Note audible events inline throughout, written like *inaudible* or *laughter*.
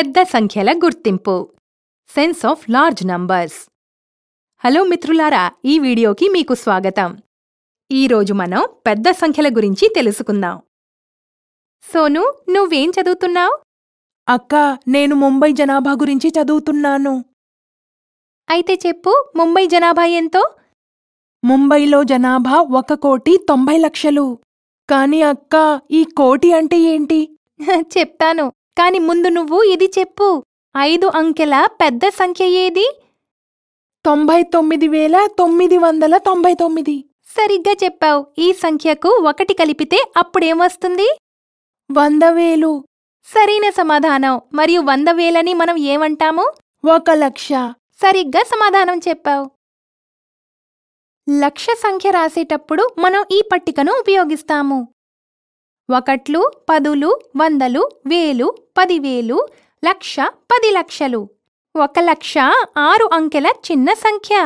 పెద్ద సంఖ్యల గుర్తింపు sense of large numbers hello మిత్రులారా ఈ వీడియోకి మీకు స్వాగతం ఈరోజు మనం పెద్ద సంఖ్యల గురించి తెలుసుకుందాం సోను నువ్వేం చదువుతున్నావు అక్క నేను ముంబై జనాభా గురించి చదువుతున్నాను అయితే చెప్పు ముంబై జనాభా ఎంతో ముంబైలో జనాభా ఒక కోటి తొంభై లక్షలు కాని అక్క ఈ కోటి అంటే ఏంటి *laughs* చెప్తాను కాని ముందు నువ్వు ఇది చెప్పు ఐదు అంకెల పెద్ద సంఖ్య ఏది తొంభై తొమ్మిది వేల తొమ్మిది వందల తొంభై తొమ్మిది సరిగ్గా చెప్పావు ఈ సంఖ్యకు ఒకటి కలిపితే అప్పుడేమొస్తుంది వంద వేలు సరైన సమాధానం మరియు వంద వేలని మనం ఏమంటాము ఒక లక్ష సరిగ్గా సమాధానం చెప్పావు లక్ష సంఖ్య రాసేటప్పుడు మనం ఈ పట్టికను ఉపయోగిస్తాము ఒకట్లు పదులు వందలు వేలు పదివేలు లక్ష పది లక్షలు ఒక లక్ష ఆరు అంకెల చిన్న సంఖ్య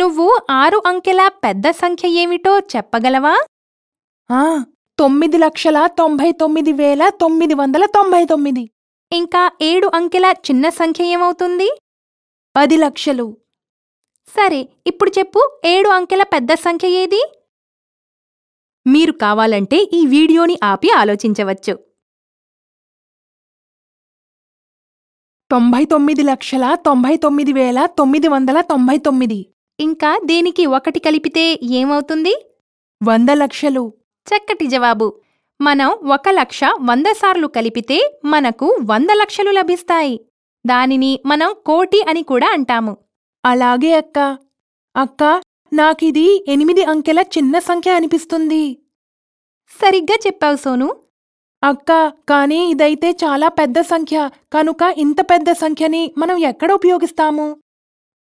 నువ్వు ఆరు అంకెల పెద్ద సంఖ్య ఏమిటో చెప్పగలవా తొమ్మిది లక్షల తొంభై తొమ్మిది వేల తొమ్మిది వందల తొంభై తొమ్మిది ఇంకా ఏడు అంకెల చిన్న సంఖ్య ఏమవుతుంది పది లక్షలు సరే ఇప్పుడు చెప్పు ఏడు అంకెల పెద్ద సంఖ్య ఏది మీరు కావాలంటే ఈ వీడియోని ఆపి ఆలోచించవచ్చు తొంభై తొమ్మిది లక్షల తొంభై తొమ్మిది వేల తొమ్మిది వందల తొంభై తొమ్మిది ఇంకా దీనికి ఒకటి కలిపితే ఏమవుతుంది వంద లక్షలు చక్కటి జవాబు మనం ఒక లక్ష వంద సార్లు కలిపితే మనకు వంద లక్షలు లభిస్తాయి దానిని మనం కోటి అని కూడా అంటాము అలాగే అక్క అక్క నాకిది ఎనిమిది అంకెల చిన్న సంఖ్య అనిపిస్తుంది సరిగ్గా చెప్పావు సోను అక్క కానీ ఇదైతే చాలా పెద్ద సంఖ్య కనుక ఇంత పెద్ద సంఖ్యని మనం ఎక్కడ ఉపయోగిస్తాము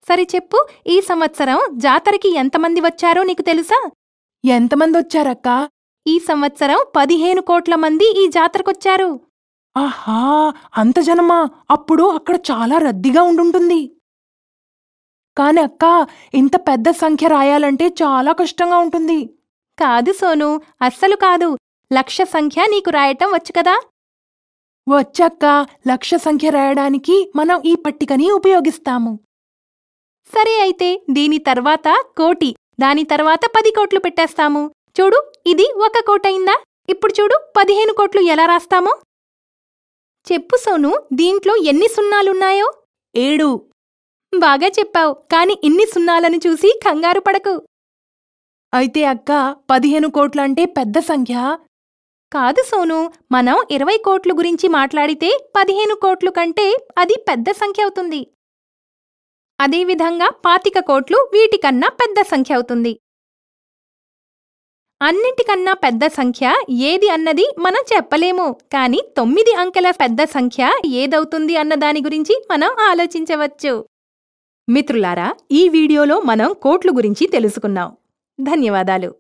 సరి చెప్పు ఈ సంవత్సరం జాతరకి ఎంతమంది వచ్చారో నీకు తెలుసా ఎంతమంది వచ్చారక్క ఈ సంవత్సరం పదిహేను కోట్ల మంది ఈ జాతరకొచ్చారు ఆహా అంత జనమా అప్పుడు అక్కడ చాలా రద్దీగా ఉండుంటుంది కానీ అక్క ఇంత పెద్ద సంఖ్య రాయాలంటే చాలా కష్టంగా ఉంటుంది కాదు సోను అస్సలు కాదు లక్ష సంఖ్య నీకు రాయటం వచ్చు కదా వచ్చక్క లక్ష సంఖ్య రాయడానికి మనం ఈ పట్టికని ఉపయోగిస్తాము సరే అయితే దీని తర్వాత కోటి దాని తర్వాత పది కోట్లు పెట్టేస్తాము చూడు ఇది ఒక కోటయిందా ఇప్పుడు చూడు పదిహేను కోట్లు ఎలా రాస్తామో చెప్పు సోను దీంట్లో ఎన్ని సున్నాలున్నాయో ఏడు బాగా చెప్పావు కాని ఇన్ని సున్నాలను చూసి కంగారు పడకు అయితే అక్క పదిహేను కోట్లంటే పెద్ద సంఖ్య కాదు సోను మనం ఇరవై కోట్లు గురించి మాట్లాడితే పదిహేను కోట్లు కంటే అది పెద్ద సంఖ్య అవుతుంది అదేవిధంగా పాతిక కోట్లు వీటికన్నా పెద్ద సంఖ్య అవుతుంది అన్నిటికన్నా పెద్ద సంఖ్య ఏది అన్నది మనం చెప్పలేము కానీ తొమ్మిది అంకెల పెద్ద సంఖ్య ఏదవుతుంది అన్న దాని గురించి మనం ఆలోచించవచ్చు మిత్రులారా ఈ వీడియోలో మనం కోట్లు గురించి తెలుసుకున్నాం ధన్యవాదాలు